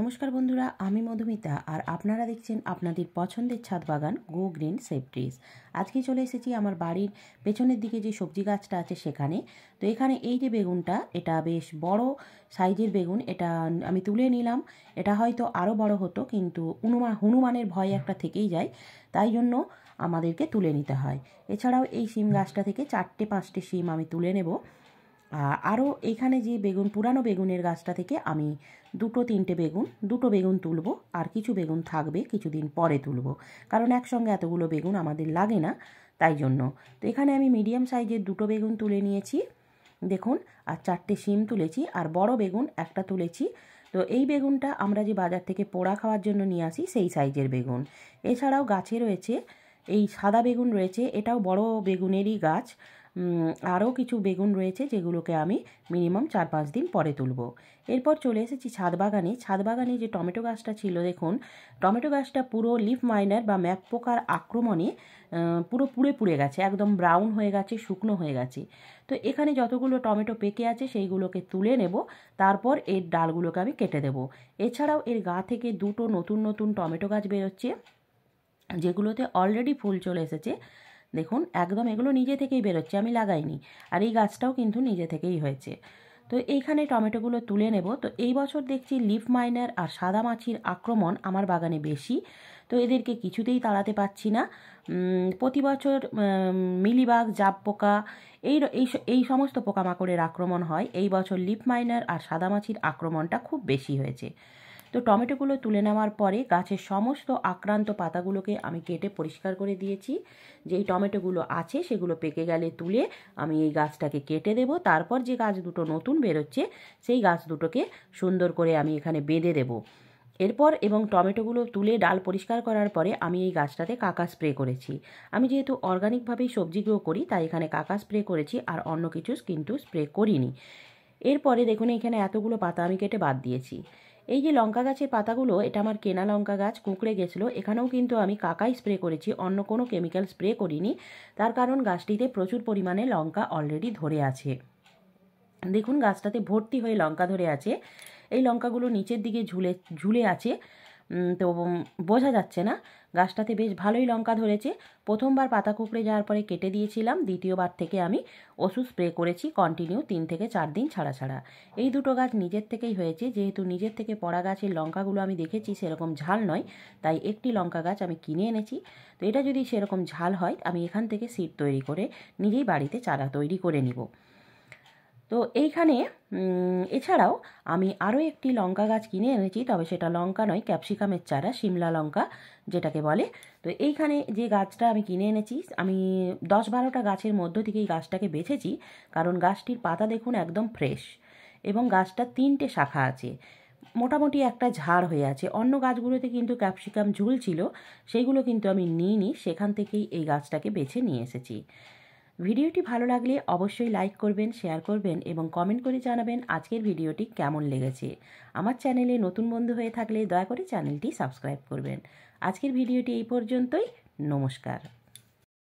নমস্কার বন্ধুরা আমি মধুমিতা আর আপনারা দেখছেন আপনাদের পছন্দের ছাদ বাগান গো গ্রিন সেফ ট্রিজ আজকে চলে এসেছি আমার বাড়ির পেছনের দিকে যে সবজি গাছটা আছে সেখানে তো এখানে এই যে বেগুনটা এটা বেশ বড় সাইজের বেগুন এটা আমি তুলে নিলাম এটা হয়তো আরও বড় হতো কিন্তু হনুমান হনুমানের ভয় একটা থেকেই যায় তাই জন্য আমাদেরকে তুলে নিতে হয় এছাড়াও এই সিম গাছটা থেকে চারটে পাঁচটি সিম আমি তুলে নেব আরও এখানে যে বেগুন পুরানো বেগুনের গাছটা থেকে আমি দুটো তিনটে বেগুন দুটো বেগুন তুলব আর কিছু বেগুন থাকবে কিছুদিন পরে তুলব কারণ একসঙ্গে এতগুলো বেগুন আমাদের লাগে না তাই জন্য তো এখানে আমি মিডিয়াম সাইজের দুটো বেগুন তুলে নিয়েছি দেখুন আর চারটে শিম তুলেছি আর বড় বেগুন একটা তুলেছি তো এই বেগুনটা আমরা যে বাজার থেকে পোড়া খাওয়ার জন্য নিয়ে আসি সেই সাইজের বেগুন এছাড়াও গাছে রয়েছে এই সাদা বেগুন রয়েছে এটাও বড় বেগুনেরই গাছ আরও কিছু বেগুন রয়েছে যেগুলোকে আমি মিনিমাম চার পাঁচ দিন পরে তুলব এরপর চলে এসেছি ছাদ বাগানে ছাদ বাগানে যে টমেটো গাছটা ছিল দেখুন টমেটো গাছটা পুরো লিফ মাইনার বা ম্যাপ পোকার আক্রমণে পুরো পুড়ে পুড়ে গেছে একদম ব্রাউন হয়ে গেছে শুকনো হয়ে গেছে তো এখানে যতগুলো টমেটো পেকে আছে সেইগুলোকে তুলে নেব তারপর এর ডালগুলোকে আমি কেটে দেব এছাড়াও এর গা থেকে দুটো নতুন নতুন টমেটো গাছ বেরোচ্ছে যেগুলোতে অলরেডি ফুল চলে এসেছে দেখুন একদম এগুলো নিজে থেকেই বেরোচ্ছে আমি লাগাইনি আর এই গাছটাও কিন্তু নিজে থেকেই হয়েছে তো এইখানে টমেটোগুলো তুলে নেব তো এই বছর দেখছি লিফ মাইনার আর সাদা মাছির আক্রমণ আমার বাগানে বেশি তো এদেরকে কিছুতেই তাড়াতে পারছি না প্রতি বছর মিলিবাগ জাপ পোকা এই এই সমস্ত পোকামাকড়ের আক্রমণ হয় এই বছর লিপ মাইনার আর সাদা মাছির আক্রমণটা খুব বেশি হয়েছে তো টমেটোগুলো তুলে নেওয়ার পরে গাছের সমস্ত আক্রান্ত পাতাগুলোকে আমি কেটে পরিষ্কার করে দিয়েছি যেই টমেটোগুলো আছে সেগুলো পেকে গেলে তুলে আমি এই গাছটাকে কেটে দেব তারপর যে গাছ দুটো নতুন বেরোচ্ছে সেই গাছ দুটোকে সুন্দর করে আমি এখানে বেঁধে দেবো এরপর এবং টমেটোগুলো তুলে ডাল পরিষ্কার করার পরে আমি এই গাছটাতে কাকা স্প্রে করেছি আমি যেহেতু অর্গানিকভাবেই সবজি গ্রো করি তাই এখানে কাকা স্প্রে করেছি আর অন্য কিছু কিন্তু স্প্রে করিনি এরপরে দেখুন এখানে এতগুলো পাতা আমি কেটে বাদ দিয়েছি এই যে লঙ্কা গাছের পাতাগুলো এটা আমার কেনা লঙ্কা গাছ কুঁকড়ে গেছিলো এখানেও কিন্তু আমি কাকাই স্প্রে করেছি অন্য কোনো কেমিক্যাল স্প্রে করিনি তার কারণ গাছটিতে প্রচুর পরিমাণে লঙ্কা অলরেডি ধরে আছে দেখুন গাছটাতে ভর্তি হয়ে লঙ্কা ধরে আছে এই লঙ্কাগুলো নিচের দিকে ঝুলে ঝুলে আছে তো বোঝা যাচ্ছে না গাছটাতে বেশ ভালোই লঙ্কা ধরেছে প্রথমবার পাতা কুঁকড়ে যাওয়ার পরে কেটে দিয়েছিলাম দ্বিতীয়বার থেকে আমি ওষুধ স্প্রে করেছি কন্টিনিউ তিন থেকে চার দিন ছাড়া ছাড়া এই দুটো গাছ নিজের থেকেই হয়েছে যেহেতু নিজের থেকে পড়া গাছের লঙ্কাগুলো আমি দেখেছি সেরকম ঝাল নয় তাই একটি লঙ্কা গাছ আমি কিনে এনেছি তো এটা যদি সেরকম ঝাল হয় আমি এখান থেকে সিট তৈরি করে নিজেই বাড়িতে চারা তৈরি করে নিব তো এইখানে এছাড়াও আমি আরও একটি লঙ্কা গাছ কিনে এনেছি তবে সেটা লঙ্কা নয় ক্যাপসিকামের চারা সিমলা লঙ্কা যেটাকে বলে তো এইখানে যে গাছটা আমি কিনে এনেছি আমি দশ বারোটা গাছের মধ্য থেকে এই গাছটাকে বেছেছি কারণ গাছটির পাতা দেখুন একদম ফ্রেশ এবং গাছটার তিনটে শাখা আছে মোটামুটি একটা ঝাড় হয়ে আছে অন্য গাছগুলোতে কিন্তু ক্যাপসিকাম ঝুলছিল সেইগুলো কিন্তু আমি নিইনি সেখান থেকেই এই গাছটাকে বেছে নিয়ে এসেছি ভিডিওটি ভালো লাগলে অবশ্যই লাইক করবেন শেয়ার করবেন এবং কমেন্ট করে জানাবেন আজকের ভিডিওটি কেমন লেগেছে আমার চ্যানেলে নতুন বন্ধু হয়ে থাকলে দয়া করে চ্যানেলটি সাবস্ক্রাইব করবেন আজকের ভিডিওটি এই পর্যন্তই নমস্কার